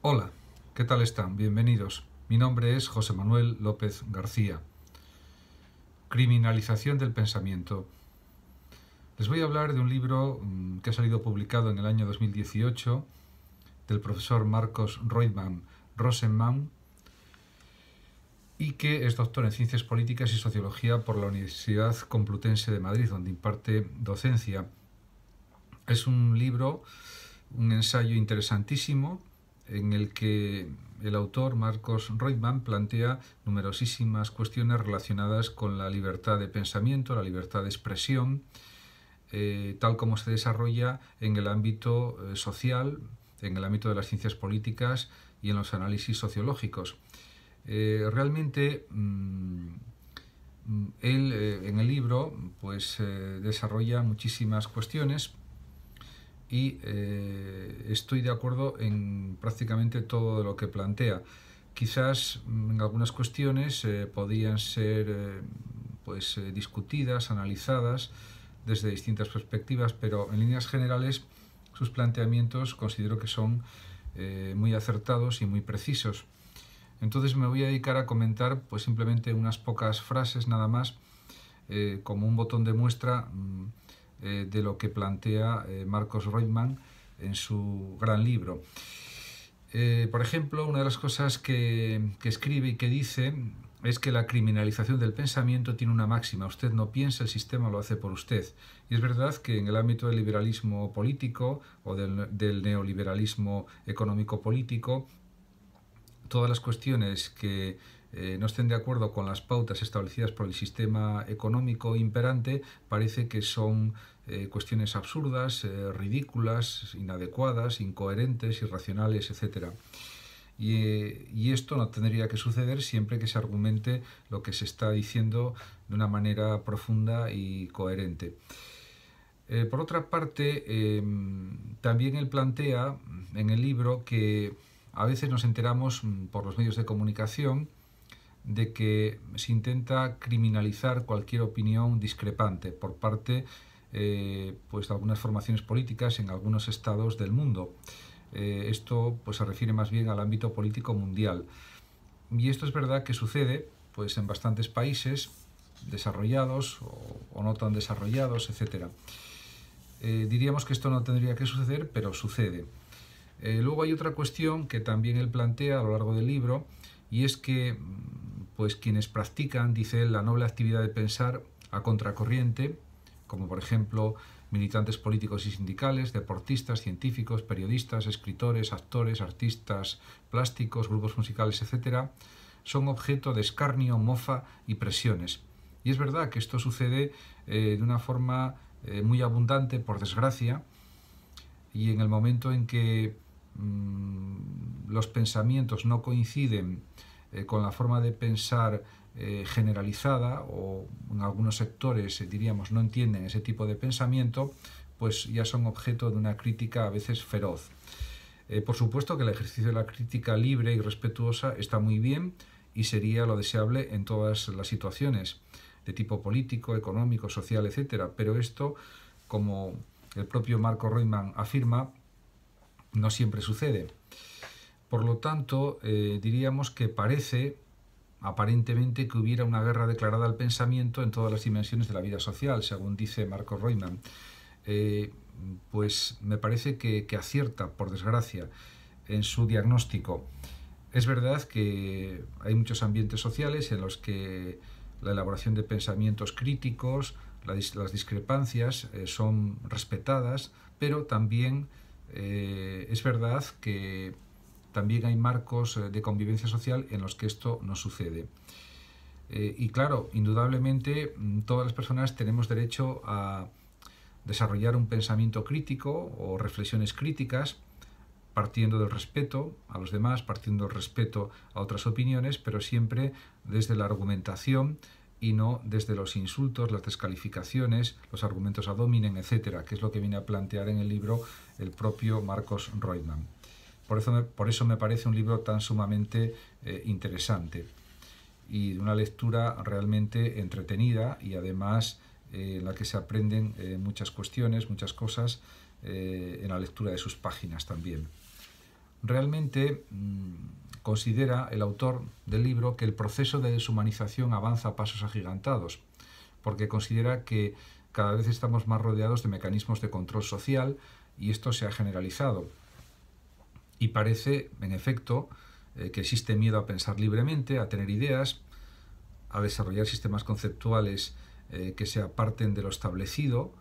Hola, ¿qué tal están? Bienvenidos. Mi nombre es José Manuel López García. Criminalización del pensamiento. Les voy a hablar de un libro mm, que ha salido publicado en el año 2018 del profesor Marcos Reutemann Rosenman y que es doctor en Ciencias Políticas y Sociología por la Universidad Complutense de Madrid, donde imparte docencia. Es un libro, un ensayo interesantísimo en el que el autor Marcos Reutemann plantea numerosísimas cuestiones relacionadas con la libertad de pensamiento, la libertad de expresión, eh, tal como se desarrolla en el ámbito eh, social, en el ámbito de las ciencias políticas y en los análisis sociológicos. Eh, realmente mm, mm, él en el libro pues desarrolla muchísimas cuestiones y eh, estoy de acuerdo en prácticamente todo lo que plantea. Quizás mm, en algunas cuestiones eh, podían ser eh, pues, discutidas, analizadas desde distintas perspectivas, pero en líneas generales sus planteamientos considero que son muy acertados y muy precisos. Entonces me voy a dedicar a comentar pues simplemente unas pocas frases nada más como un botón de muestra mm, eh, de lo que plantea eh, Marcos Reutemann en su gran libro. Eh, por ejemplo, una de las cosas que, escribe y que dice es que la criminalización del pensamiento tiene una máxima. Usted no piensa, el sistema lo hace por usted. Y es verdad que en el ámbito del liberalismo político o del neoliberalismo económico-político, todas las cuestiones que eh, no estén de acuerdo con las pautas establecidas por el sistema económico imperante, parece que son eh, cuestiones absurdas, eh, ridículas, inadecuadas, incoherentes, irracionales, etc. Y, y, esto no tendría que suceder siempre que se argumente lo que se está diciendo de una manera profunda y coherente. por otra parte, em, también él plantea en el libro que a veces nos enteramos mm, por los medios de comunicación de que se intenta criminalizar cualquier opinión discrepante por parte eh, pues de algunas formaciones políticas en algunos estados del mundo. Eh, esto pues se refiere más bien al ámbito político mundial. Y esto es verdad que sucede pues en bastantes países desarrollados o, no tan desarrollados, etc. Eh, diríamos que esto no tendría que suceder, pero sucede. luego hay otra cuestión que también él plantea a lo largo del libro y es que pues quienes practican, dice él, la noble actividad de pensar a contracorriente, como por ejemplo militantes políticos y sindicales, deportistas, científicos, periodistas, escritores, actores, artistas plásticos, grupos musicales, etc., son objeto de escarnio, mofa y presiones. Y es verdad que esto sucede eh, de una forma eh, muy abundante, por desgracia, y en el momento en que mm, los pensamientos no coinciden eh, con la forma de pensar eh, generalizada o en algunos sectores, eh, diríamos, no entienden ese tipo de pensamiento, pues ya son objeto de una crítica a veces feroz. por supuesto que el ejercicio de la crítica libre y respetuosa está muy bien y sería lo deseable en todas las situaciones de tipo político, económico, social, etc. Pero esto, como el propio Marco Reumann afirma, no siempre sucede. Por lo tanto, eh, diríamos que parece aparentemente que hubiera una guerra declarada al pensamiento en todas las dimensiones de la vida social, según dice Marco Reumann. Eh, pues me parece que, acierta, por desgracia, en su diagnóstico. Es verdad que hay muchos ambientes sociales en los que la elaboración de pensamientos críticos, las discrepancias eh, son respetadas, pero también es verdad que también hay marcos eh, de convivencia social en los que esto no sucede. Eh, y claro, indudablemente mm, todas las personas tenemos derecho a desarrollar un pensamiento crítico o reflexiones críticas partiendo del respeto a los demás, partiendo del respeto a otras opiniones, pero siempre desde la argumentación y no desde los insultos, las descalificaciones, los argumentos ad hominem, etcétera, que es lo que viene a plantear en el libro el propio Marcos Reutemann. Por eso me, parece un libro tan sumamente eh, interesante y de una lectura realmente entretenida y además eh, en la que se aprenden eh, muchas cuestiones, muchas cosas en la lectura de sus páginas también. Realmente mm, considera el autor del libro que el proceso de deshumanización avanza a pasos agigantados, porque considera que cada vez estamos más rodeados de mecanismos de control social y esto se ha generalizado y parece, en efecto, eh, que existe miedo a pensar libremente, a tener ideas, a desarrollar sistemas conceptuales eh, que se aparten de lo establecido,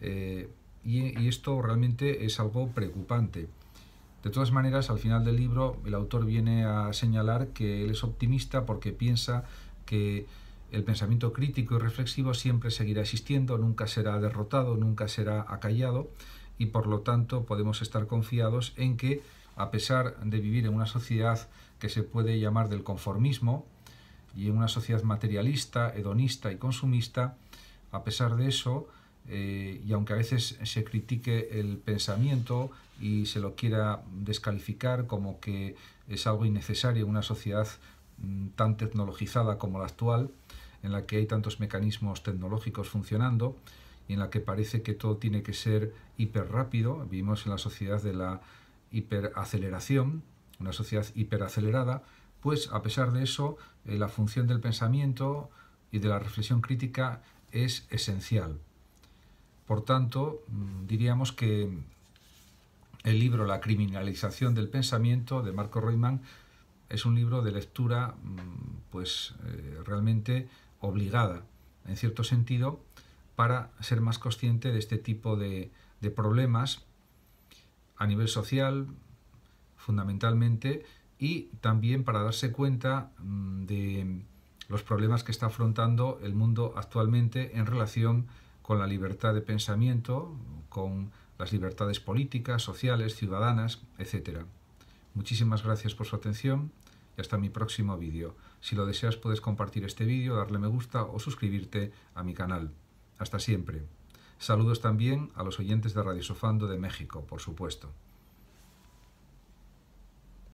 eh, y, y esto realmente es algo preocupante. De todas maneras, al final del libro, el autor viene a señalar que él es optimista porque piensa que el pensamiento crítico y reflexivo siempre seguirá existiendo, nunca será derrotado, nunca será acallado y por lo tanto podemos estar confiados en que a pesar de vivir en una sociedad que se puede llamar del conformismo y en una sociedad materialista, hedonista y consumista, a pesar de eso, eh, y aunque a veces se critique el pensamiento y se lo quiera descalificar como que es algo innecesario en una sociedad mm, tan tecnologizada como la actual, en la que hay tantos mecanismos tecnológicos funcionando y en la que parece que todo tiene que ser hiper rápido, vivimos en la sociedad de la hiperaceleración, una sociedad hiperacelerada, pues a pesar de eso, eh, la función del pensamiento y de la reflexión crítica es esencial. Por tanto, mm, diríamos que el libro La criminalización del pensamiento de Marco Reumann, es un libro de lectura mm, pues eh, realmente obligada, en cierto sentido, para ser más consciente de este tipo de problemas a nivel social, fundamentalmente, y también para darse cuenta mm, de los problemas que está afrontando el mundo actualmente en relación con la libertad de pensamiento, con las libertades políticas, sociales, ciudadanas, etc. Muchísimas gracias por su atención y hasta mi próximo vídeo. Si lo deseas puedes compartir este vídeo, darle me gusta o suscribirte a mi canal. Hasta siempre. Saludos también a los oyentes de Radio Sofando de México, por supuesto.